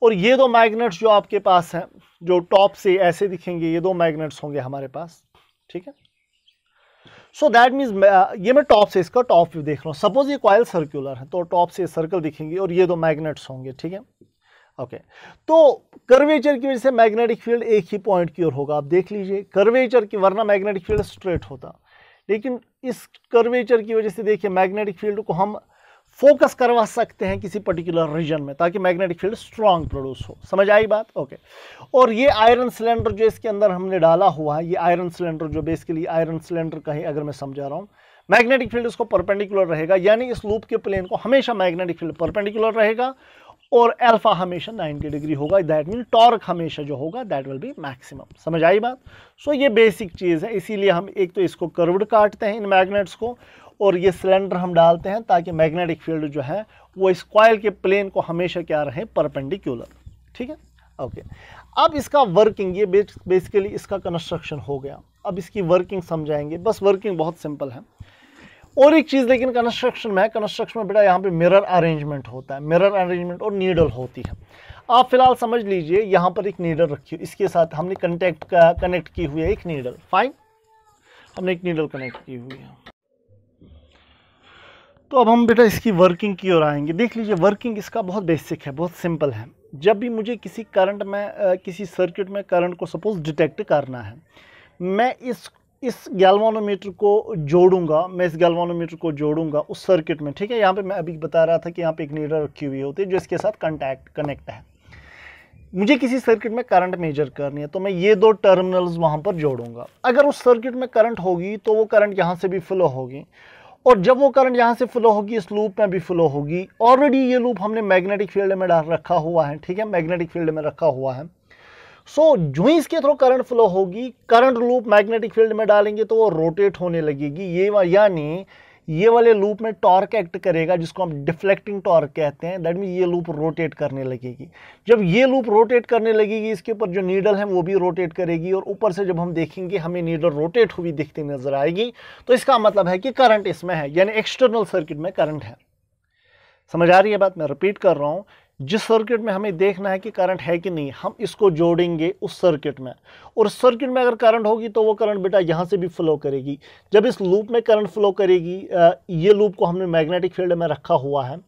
Speaker 1: और ये दो मैग्नेट्स जो आपके पास हैं जो टॉप से ऐसे दिखेंगे ये दो मैग्नेट्स होंगे हमारे पास ठीक है सो दैट मीन्स ये मैं टॉप से इसका टॉप व्यू देख रहा हूँ सपोज ये कॉयल सर्क्यूलर है तो टॉप से सर्कल दिखेंगे और ये दो मैग्नेट्स होंगे ठीक है ओके okay. तो कर्वेचर की वजह से मैग्नेटिक फील्ड एक ही पॉइंट की ओर होगा आप देख लीजिए कर्वेचर की वरना मैग्नेटिक फील्ड स्ट्रेट होता लेकिन इस कर्वेचर की वजह से देखिए मैग्नेटिक फील्ड को हम फोकस करवा सकते हैं किसी पर्टिकुलर रीजन में ताकि मैग्नेटिक फील्ड स्ट्रांग प्रोड्यूस हो समझ आई बात ओके और ये आयरन सिलेंडर जो इसके अंदर हमने डाला हुआ है ये आयरन सिलेंडर जो बेसिकली आयरन सिलेंडर कहीं अगर मैं समझा रहा हूँ मैग्नेटिक फील्ड इसको परपेंडिकुलर रहेगा यानी इस लूप के प्लेन को हमेशा मैग्नेटिक फील्ड परपेंडिकुलर रहेगा और अल्फा हमेशा 90 डिग्री होगा दैट मीन टॉर्क हमेशा जो होगा दैट विल बी मैक्सिमम समझ आई बात सो so, ये बेसिक चीज़ है इसीलिए हम एक तो इसको करवड़ काटते हैं इन मैग्नेट्स को और ये सिलेंडर हम डालते हैं ताकि मैग्नेटिक फील्ड जो है वो इस कॉयल के प्लेन को हमेशा क्या रहे परपेंडिकुलर ठीक है ओके okay. अब इसका वर्किंग ये बेसिकली इसका कंस्ट्रक्शन हो गया अब इसकी वर्किंग समझाएंगे बस वर्किंग बहुत सिंपल है और एक चीज़ लेकिन कंस्ट्रक्शन में है कंस्ट्रक्शन में बेटा यहाँ पे मिरर अरेंजमेंट होता है मिरर अरेंजमेंट और नीडल होती है आप फिलहाल समझ लीजिए यहाँ पर एक नीडल रखी हुई इसके साथ हमने कंटेक्ट का कनेक्ट की हुई है एक नीडल फाइन हमने एक नीडल कनेक्ट की हुई है तो अब हम बेटा इसकी वर्किंग की ओर आएंगे देख लीजिए वर्किंग इसका बहुत बेसिक है बहुत सिंपल है जब भी मुझे किसी करंट में किसी सर्किट में करंट को सपोज डिटेक्ट करना है मैं इस इस गैलवानोमीटर को जोड़ूंगा मैं इस गैलवानोमीटर को जोड़ूंगा उस सर्किट में ठीक है यहाँ पे मैं अभी बता रहा था कि यहाँ पे एक नीडर रखी हुई होती है जो इसके साथ कंटैक्ट कनेक्ट है मुझे किसी सर्किट में करंट मेजर करनी है तो मैं ये दो टर्मिनल्स वहाँ पर जोड़ूंगा अगर उस सर्किट में करंट होगी तो वो करंट यहाँ से भी फ्लो होगी और जब वो करंट यहाँ से फ्लो होगी इस लूप में भी फ्लो होगी ऑलरेडी ये लूप हमने मैग्नेटिक फील्ड में रखा हुआ है ठीक है मैग्नेटिक फील्ड में रखा हुआ है सो so, इसके के थ्रू करंट फ्लो होगी करंट लूप मैग्नेटिक फील्ड में डालेंगे तो वो रोटेट होने लगेगी ये यानी ये वाले लूप में टॉर्क एक्ट करेगा जिसको हम डिफ्लेक्टिंग टॉर्क कहते हैं दैट मीन ये लूप रोटेट करने लगेगी जब ये लूप रोटेट करने लगेगी इसके ऊपर जो नीडल है वो भी रोटेट करेगी और ऊपर से जब हम देखेंगे हमें नीडल रोटेट हुई दिखती नजर आएगी तो इसका मतलब है कि करंट इसमें है यानी एक्सटर्नल सर्किट में करंट है समझ आ रही है बात मैं रिपीट कर रहा हूँ जिस सर्किट में हमें देखना है कि करंट है कि नहीं हम इसको जोड़ेंगे उस सर्किट में और सर्किट में अगर करंट होगी तो वो करंट बेटा यहाँ से भी फ्लो करेगी जब इस लूप में करंट फ्लो करेगी ये लूप को हमने मैग्नेटिक फील्ड में रखा हुआ है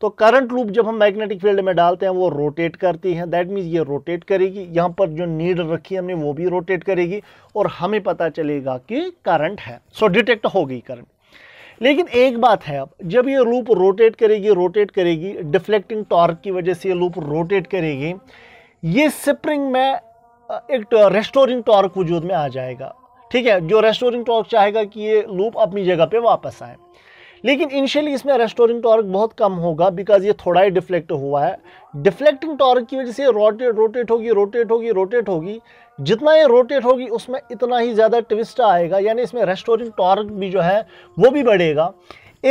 Speaker 1: तो करंट लूप जब हम मैग्नेटिक फील्ड में डालते हैं वो रोटेट करती है दैट मीन्स ये रोटेट करेगी यहाँ पर जो नीड रखी है हमने वो भी रोटेट करेगी और हमें पता चलेगा कि करंट है सो डिटेक्ट हो गई करंट लेकिन एक बात है अब जब ये लूप रोटेट करेगी रोटेट करेगी डिफ्लेक्टिंग टॉर्क की वजह से ये लूप रोटेट करेगी ये स्प्रिंग में एक रेस्टोरिंग तो टॉर्क वजूद में आ जाएगा ठीक है जो रेस्टोरिंग टॉर्क चाहेगा कि ये लूप अपनी जगह पे वापस आए लेकिन इनिशियली इसमें रेस्टोरिंग टॉर्क बहुत कम होगा बिकॉज ये थोड़ा ही डिफ्लेक्ट हुआ है डिफ्लेक्टिंग टॉर्क की वजह से रोटेट रोटेट होगी रोटेट होगी रोटेट होगी जितना ये रोटेट होगी उसमें इतना ही ज़्यादा ट्विस्ट आएगा यानी इसमें रेस्टोरिंग टॉर्क भी जो है वो भी बढ़ेगा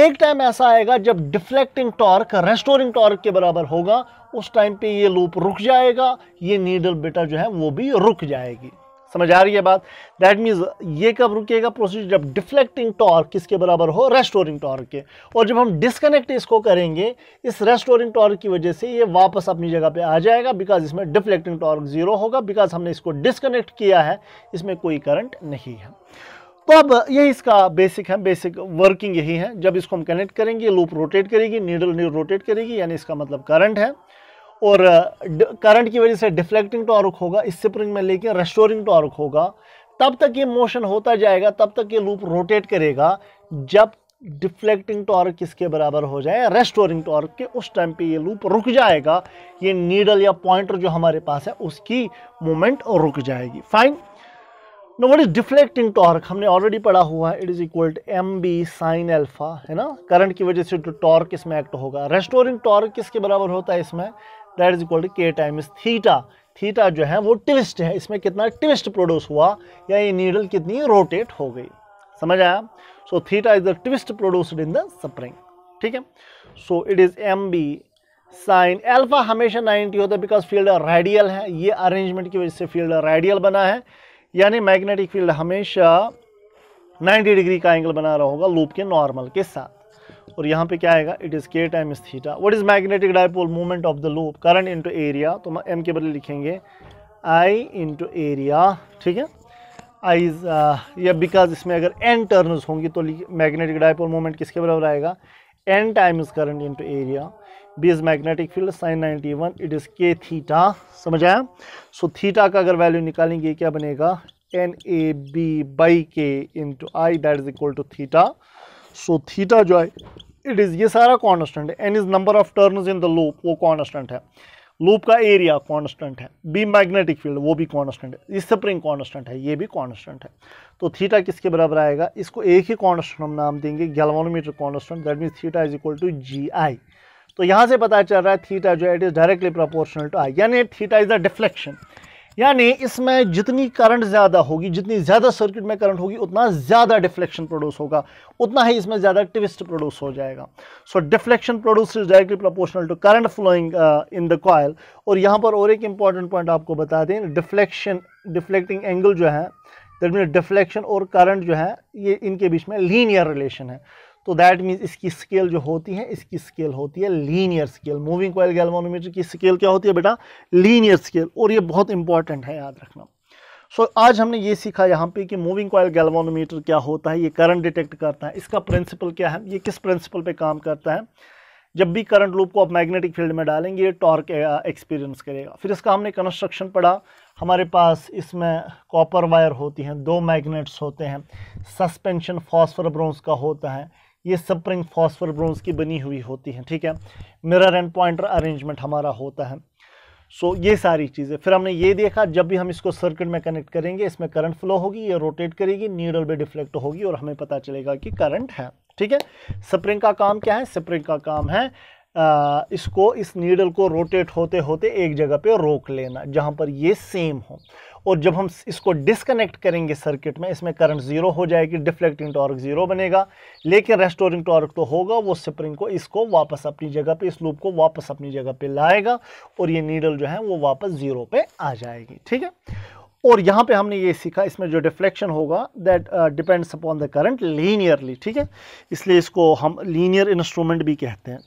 Speaker 1: एक टाइम ऐसा आएगा जब डिफ्लेक्टिंग टॉर्क रेस्टोरिंग टॉर्क के बराबर होगा उस टाइम पे ये लूप रुक जाएगा ये नीडल बेटा जो है वो भी रुक जाएगी समझ आ रही है बात दैट मीन्स ये कब रुकेगा प्रोसीजर जब डिफ्लेक्टिंग टॉर्क किसके बराबर हो रेस्टोरिंग टॉर्क के और जब हम डिसकनेक्ट इसको करेंगे इस रेस्टोरिंग टॉर्क की वजह से ये वापस अपनी जगह पे आ जाएगा बिकॉज इसमें डिफ्लेक्टिंग टॉर्क ज़ीरो होगा बिकॉज हमने इसको डिसकनेक्ट किया है इसमें कोई करंट नहीं है तो अब यही इसका बेसिक है बेसिक वर्किंग यही है जब इसको हम कनेक्ट करेंगे लूप रोटेट करेगी नीडल नीड रोटेट करेगी यानी इसका मतलब करंट है और करंट की वजह से डिफ्लेक्टिंग टॉर्क होगा इस स्प्रिंग में लेके रेस्टोरिंग टॉर्क होगा तब तक ये मोशन होता जाएगा तब तक ये लूप रोटेट करेगा जब डिफ्लेक्टिंग टॉर्क किसके बराबर हो जाए रेस्टोरिंग टॉर्क के उस टाइम पे ये लूप रुक जाएगा ये नीडल या पॉइंटर जो हमारे पास है उसकी मोमेंट रुक जाएगी fine no what is deflecting torque हमने ऑलरेडी पढ़ा हुआ है it is equal to M B sine alpha है ना करंट की वजह से जो टॉर्क इसमें एक्ट होगा रेस्टोरिंग टॉर्क किसके बराबर होता है इसमें that is equal to K times theta theta जो है वो ट्विस्ट है इसमें कितना ट्विस्ट प्रोड्यूस हुआ या ये नीडल कितनी रोटेट हो गई समझ आया so theta is the twist produced in the spring ठीक है so it is M B sine alpha हमेशा 90 होता है बिकॉज फील्ड रेडियल है ये अरेंजमेंट की वजह से फील्ड रेडियल बना है यानी मैग्नेटिक फील्ड हमेशा 90 डिग्री का एंगल बना रहा होगा लूप के नॉर्मल के साथ और यहाँ पे क्या आएगा it is K time is theta what is magnetic dipole movement of the loop current into area तो एम के बदले लिखेंगे आई इंटू एरिया ठीक है आईज uh, या बिकॉज इसमें अगर एन टर्न होंगी तो मैग्नेटिक डायपोल मूवमेंट किसके बराबर आएगा N time is current into area B is magnetic field sine 91 it is K theta समझ आया सो थीटा का अगर वैल्यू निकालेंगे क्या बनेगा N A B by K into I that is equal to theta so theta जो है it is ये सारा कॉन्स्टेंट है and is number of turn in the loop वो कॉन्स्टेंट है लूप का एरिया कॉन्स्टेंट है बी मैग्नेटिक फील्ड वो भी कॉन्स्टेंट है स्प्रिंग कॉन्स्टेंट है ये भी कॉन्स्टेंट है तो थीटा किसके बराबर आएगा इसको एक ही कॉन्स्टेंट हम नाम देंगे galvanometer constant that mean theta is equal to G I तो यहाँ से पता चल रहा है थीटा जो है it is directly proportional to I यानी थीटा इज़ द डिफ्लेक्शन यानी इसमें जितनी करंट ज़्यादा होगी जितनी ज़्यादा सर्किट में करंट होगी उतना ज़्यादा डिफ्लेक्शन प्रोड्यूस होगा उतना ही इसमें ज़्यादा ट्विस्ट प्रोड्यूस हो जाएगा so deflection produce is directly proportional to current flowing in the coil और यहाँ पर और एक इंपॉर्टेंट पॉइंट आपको बता दें डिफ्लेक्शन डिफ्लेक्टिंग एंगल जो है दैट मीन डिफ्लेक्शन और करंट जो है ये इनके बीच में लीनियर रिलेशन है तो दैट मीन्स इसकी स्केल जो होती है इसकी स्केल होती है linear scale moving coil galvanometer की स्केल क्या होती है बेटा लीनियर स्केल और ये बहुत इंपॉर्टेंट है याद रखना सो so, आज हमने ये सीखा यहाँ पे कि मूविंग कोयल गैल्वानोमीटर क्या होता है ये करंट डिटेक्ट करता है इसका प्रिंसिपल क्या है ये किस प्रिंसिपल पर काम करता है जब भी करंट लूप को आप मैग्नेटिक फील्ड में डालेंगे ये टॉर्क एक्सपीरियंस uh, करेगा फिर इसका हमने कंस्ट्रक्शन पढ़ा हमारे पास इसमें कॉपर वायर होती हैं दो मैग्नेट्स होते हैं सस्पेंशन फॉस्फर ब्रोंस का होता है ये सब रिंग फॉस्फर ब्रोंस की बनी हुई होती हैं ठीक है मिरर एंड पॉइंटर अरेंजमेंट हमारा होता है सो so, ये सारी चीज़ें फिर हमने ये देखा जब भी हम इसको सर्किट में कनेक्ट करेंगे इसमें करंट फ्लो होगी ये रोटेट करेगी नीडल भी डिफ्लेक्ट होगी और हमें पता चलेगा कि करंट है ठीक है स्प्रिंग का काम क्या है स्प्रिंग का काम है आ, इसको इस नीडल को रोटेट होते होते एक जगह पे रोक लेना जहाँ पर ये सेम हो और जब हम इसको डिसकनेक्ट करेंगे सर्किट में इसमें करंट ज़ीरो हो जाएगी डिफ्लेक्टिंग टॉर्क ज़ीरो बनेगा लेकिन रेस्टोरिंग टॉर्क तो होगा वो स्प्रिंग को इसको वापस अपनी जगह पे इस लूप को वापस अपनी जगह पे लाएगा और ये नीडल जो है वो वापस ज़ीरो पे आ जाएगी ठीक है और यहाँ पे हमने ये सीखा इसमें जो डिफ्लेक्शन होगा that depends upon the current linearly ठीक है इसलिए इसको हम लीनियर इंस्ट्रूमेंट भी कहते हैं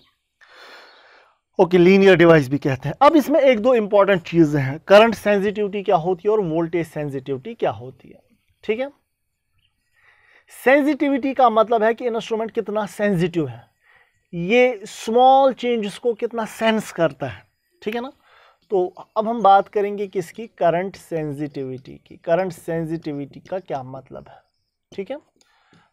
Speaker 1: ओके लीनियर डिवाइस भी कहते हैं अब इसमें एक दो इंपॉर्टेंट चीज़ें हैं करंट सेंसिटिविटी क्या होती है और वोल्टेज सेंसिटिविटी क्या होती है ठीक है सेंसिटिविटी का मतलब है कि इंस्ट्रूमेंट कितना सेंसिटिव है ये स्मॉल चेंजेस को कितना सेंस करता है ठीक है ना तो अब हम बात करेंगे किसकी करंट सेंसिटिविटी की करंट सेंसिटिविटी का क्या मतलब है ठीक है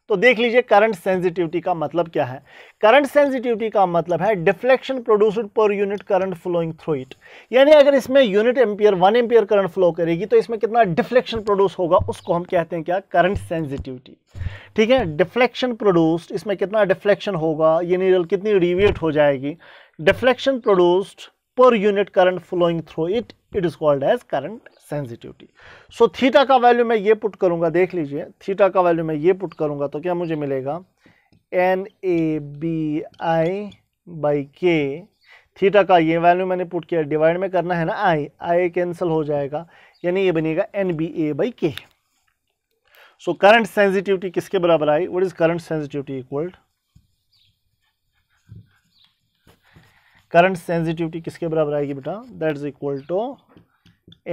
Speaker 1: तो देख लीजिए करंट सेंसिटिविटी का मतलब क्या है करंट सेंसिटिविटी का मतलब है deflection produced per unit current flowing through it यानी अगर इसमें unit ampere one ampere current flow करेगी तो इसमें कितना डिफ्लेक्शन प्रोड्यूस होगा उसको हम कहते हैं क्या करंट सेंसिटिविटी ठीक है डिफ्लेक्शन प्रोड्यूस्ड इसमें कितना डिफ्लेक्शन होगा यानी कितनी रिविएट हो जाएगी deflection produced per unit current flowing through it it is called as current sensitivity so theta का वैल्यू मैं ये पुट करूंगा देख लीजिए थीटा का वैल्यू मैं ये पुट करूंगा तो क्या मुझे मिलेगा N A B I by K theta का ये वैल्यू मैंने पुट किया डिवाइड में करना है ना आई आई कैंसिल हो जाएगा यानी ये बनेगा एन बी ए बाई के सो करंट सेंसिटिविटी किसके बराबर I what is current sensitivity equaled current sensitivity किसके बराबर आएगी बेटा that is equal to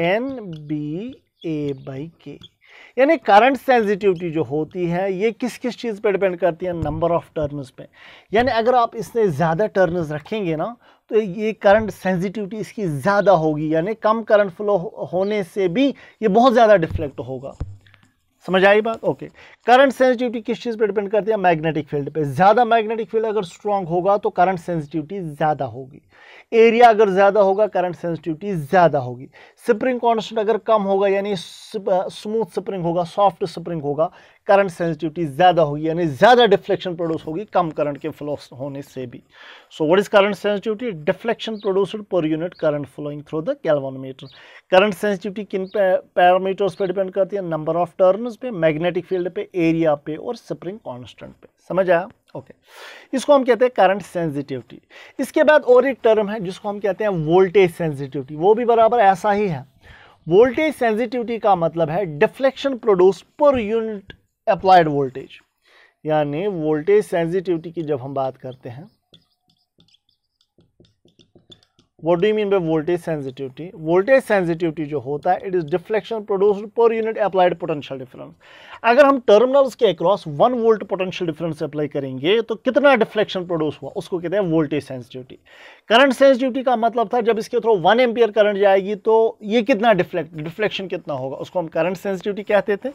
Speaker 1: N B A by K यानी करंट सेंसिटिविटी जो होती है ये किस किस चीज़ पे डिपेंड करती है नंबर ऑफ टर्न्स पे यानी अगर आप इससे ज़्यादा टर्न्स रखेंगे ना तो ये करंट सेंसिटिविटी इसकी ज़्यादा होगी यानी कम करंट फ्लो होने से भी ये बहुत ज़्यादा डिफ्लेक्ट होगा समझ आई बात ओके करंट सेंसिटिविटी किस चीज़ पे डिपेंड करती है मैग्नेटिक फील्ड पे ज़्यादा मैग्नेटिक फील्ड अगर स्ट्रांग होगा तो करंट सेंसिटिविटी ज़्यादा होगी एरिया अगर ज़्यादा होगा करंट सेंसिटिविटी ज़्यादा होगी स्प्रिंग कॉन्स्टेंट अगर कम होगा यानी स्मूथ स्प्रिंग होगा सॉफ्ट स्प्रिंग होगा करंट सेंसिटिविटी ज़्यादा होगी यानी ज़्यादा डिफ्लेक्शन प्रोड्यूस होगी कम करंट के फ्लो होने से भी so what is current sensitivity deflection produced per unit current flowing through the galvanometer current sensitivity किन पैरामीटर्स पे डिपेंड करती है नंबर ऑफ टर्न्स पे मैग्नेटिक फील्ड पे एरिया पे और स्प्रिंग कॉन्स्टेंट पे समझ आया ओके okay. इसको हम कहते हैं करंट सेंसिटिविटी इसके बाद और एक टर्म है जिसको हम कहते हैं वोल्टेज सेंसिटिविटी वो भी बराबर ऐसा ही है वोल्टेज सेंसिटिविटी का मतलब है deflection produce per unit applied voltage यानी वोल्टेज सेंसिटिविटी की जब हम बात करते हैं what do you mean by voltage sensitivity voltage sensitivity जो होता है it is deflection produced per unit applied potential difference अगर हम terminals के across one volt potential difference apply करेंगे तो कितना deflection produce हुआ उसको कहते हैं voltage sensitivity current sensitivity का मतलब था जब इसके थ्रू वन एम्पियर करंट जाएगी तो ये कितना डिफ्लेक्ट डिफ्लेक्शन कितना होगा उसको हम करंट सेंसिटिविटी कहते थे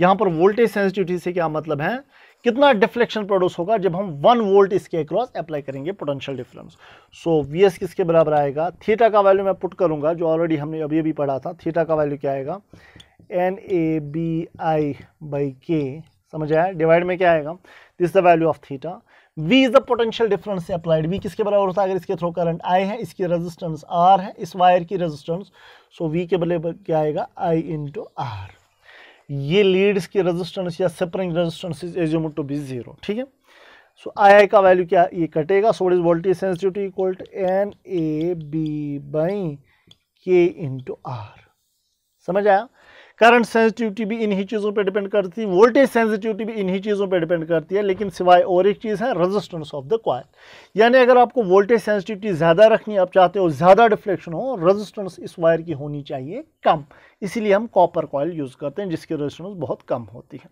Speaker 1: यहाँ पर वोल्टेज सेंसिटिविटी से क्या मतलब है कितना डिफ्लेक्शन प्रोड्यूस होगा जब हम वन वोल्ट इसके अक्रॉस अप्लाई करेंगे potential difference so V S किसके बराबर आएगा थीटा का वैल्यू मैं पुट करूंगा जो ऑलरेडी हमने अभी अभी पढ़ा था थीटा का वैल्यू क्या आएगा N A B I by K समझ आया डिवाइड में क्या आएगा this the value of theta V is the potential difference से अप्लाइड वी किसके बराबर होता है अगर इसके थ्रो करंट आई है इसकी रेजिस्टेंस आर है इस वायर की रेजिस्टेंस सो वी के बदले क्या आएगा आई इंटू आर ये लीड्स की रेजिस्टेंस या सेपरिंग resistance is assume to be zero ठीक है सो आई आई का वैल्यू क्या ये कटेगा so is voltage sensitivity equal to N A B by K into R समझ आया करंट सेंसिटिविटी भी इन्हीं चीज़ों पे डिपेंड करती है वोल्टेज सेंसिटिविटी भी इन्हीं चीज़ों पे डिपेंड करती है लेकिन सिवाय और एक चीज़ है रेजिस्टेंस ऑफ द कॉयल यानी अगर आपको वोल्टेज सेंसिटिविटी ज़्यादा रखनी आप चाहते हो ज़्यादा डिफ्लेक्शन हो रेजिस्टेंस इस वायर की होनी चाहिए कम इसीलिए हम कॉपर कॉयल यूज़ करते हैं जिसकी रजिस्टेंस बहुत कम होती है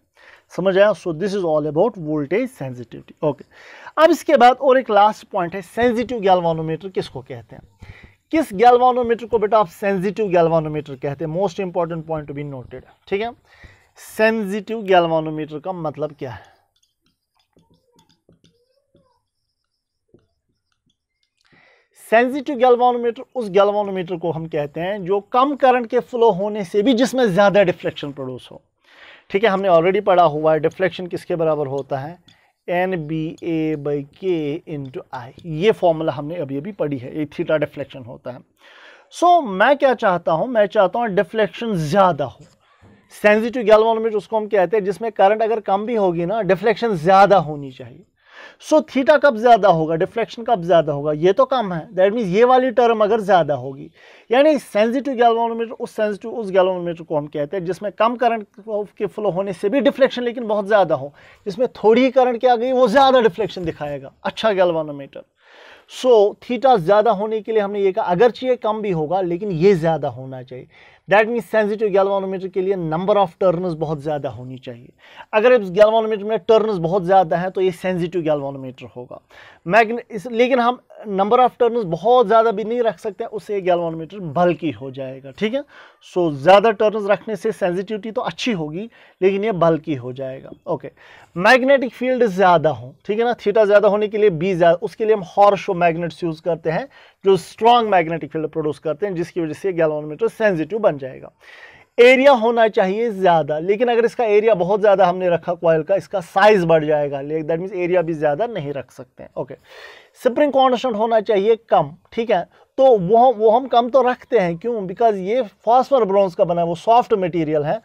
Speaker 1: समझ आया so this is all about voltage sensitivity okay अब इसके बाद और एक लास्ट पॉइंट है सेंसिटिव गैलवानोमीटर किसको कहते हैं किस गैल्वानोमीटर को बेटा आप सेंसिटिव गैल्वानोमीटर कहते हैं most important point to be noted ठीक है सेंसिटिव गैल्वानोमीटर का मतलब क्या है सेंसिटिव गैल्वानोमीटर उस गैल्वानोमीटर को हम कहते हैं जो कम करंट के फ्लो होने से भी जिसमें ज़्यादा डिफ्लेक्शन प्रोड्यूस हो ठीक है हमने ऑलरेडी पढ़ा हुआ है डिफ्लेक्शन किसके बराबर होता है N B A by K into I ये फॉर्मूला हमने अभी अभी पढ़ी है ये थीटा डिफ्लेक्शन होता है सो so, मैं क्या चाहता हूँ मैं चाहता हूँ डिफ्लेक्शन ज़्यादा हो सेंसिटिव गैल्वानोमीटर उसको हम कहते हैं जिसमें करंट अगर कम भी होगी ना डिफ्लेक्शन ज़्यादा होनी चाहिए सो थीटा कब ज़्यादा होगा डिफ्लेक्शन कब ज़्यादा होगा ये तो कम है दैट मीन्स ये वाली टर्म अगर ज़्यादा होगी यानी सेंसिटिव गैल्वानोमीटर उस सेंसिटिव उस गैल्वानोमीटर को हम कहते हैं जिसमें कम करंट के फ्लो होने से भी डिफ्लेक्शन लेकिन बहुत ज़्यादा हो जिसमें थोड़ी ही करंट की आ गई वो ज़्यादा डिफ्लेक्शन दिखाएगा अच्छा गैल्वानोमीटर सो so, थीटा ज़्यादा होने के लिए हमने ये कहा अगर चाहिए कम भी होगा लेकिन ये ज़्यादा होना चाहिए दैट मीन सेंसिटिव गैल्वानोमीटर के लिए नंबर ऑफ टर्नस बहुत ज़्यादा होनी चाहिए अगर इस गैल्वानोमीटर में टर्नस बहुत ज़्यादा हैं तो ये सेंसिटिव गैल्वानोमीटर होगा मैग्न इस लेकिन हम नंबर ऑफ टर्नस बहुत ज़्यादा भी नहीं रख सकते उससे ये गैल्वानोमीटर बल्कि हो जाएगा ठीक है सो ज़्यादा टर्नस रखने से सेंसिटिविटी तो अच्छी होगी लेकिन ये बल्कि हो जाएगा ओके मैग्नेटिक फील्ड ज़्यादा हो ठीक है ना थीटा ज़्यादा होने के लिए बी ज़्यादा उसके लिए हम हॉर्शो मैग्नेट्स यूज़ करते हैं जो स्ट्रांग मैग्नेटिक फील्ड प्रोड्यूस करते हैं जिसकी वजह से गैलोनोमीटर सेंसिटिव बन जाएगा एरिया होना चाहिए ज़्यादा लेकिन अगर इसका एरिया बहुत ज़्यादा हमने रखा कॉयल का इसका साइज बढ़ जाएगा लेकिन दैट मीन्स एरिया भी ज़्यादा नहीं रख सकते हैं ओके स्प्रिंग कॉन्स्टेंट होना चाहिए कम ठीक है तो वो वो हम कम तो रखते हैं क्यों बिकॉज ये फॉस्फर ब्रॉन्ज का बना है वो सॉफ्ट मटीरियल है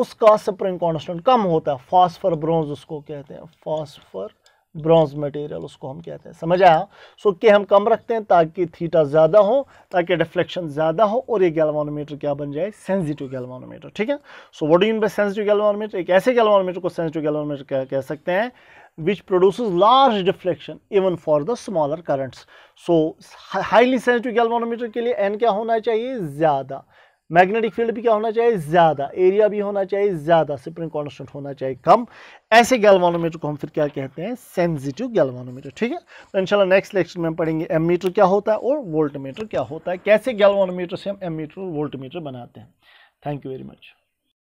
Speaker 1: उसका स्प्रिंग कॉन्स्टेंट कम होता है फॉस्फर ब्रॉन्ज उसको कहते हैं फॉस्फर ब्रॉन्ज मटेरियल उसको हम कहते हैं समझ आया सो के हम कम रखते हैं ताकि थीटा ज़्यादा हो ताकि डिफ्लेक्शन ज़्यादा हो और ये गैल्वानोमीटर क्या बन जाए सेंसिटिव गैल्वानोमीटर ठीक है so what you mean by sensitive galvanometer एक ऐसे गैल्वानोमीटर को सेंसिटिव गैल्वानोमीटर कह, कह सकते हैं which produce large deflection even for the smaller currents so highly sensitive galvanometer के लिए एन क्या होना चाहिए ज़्यादा मैग्नेटिक फील्ड भी क्या होना चाहिए ज़्यादा एरिया भी होना चाहिए ज़्यादा स्प्रिंग कॉन्स्टेंट होना चाहिए कम ऐसे गैल्वानोमीटर को हम फिर क्या कहते हैं सेंसिटिव गैल्वानोमीटर ठीक है तो इंशाल्लाह नेक्स्ट लेक्चर में हम पढ़ेंगे एम मीटर क्या होता है और वोल्टमीटर मीटर क्या होता है कैसे गैल्वानोमीटर से हम एम मीटर और वोल्ट मीटर बनाते हैं थैंक यू वेरी मच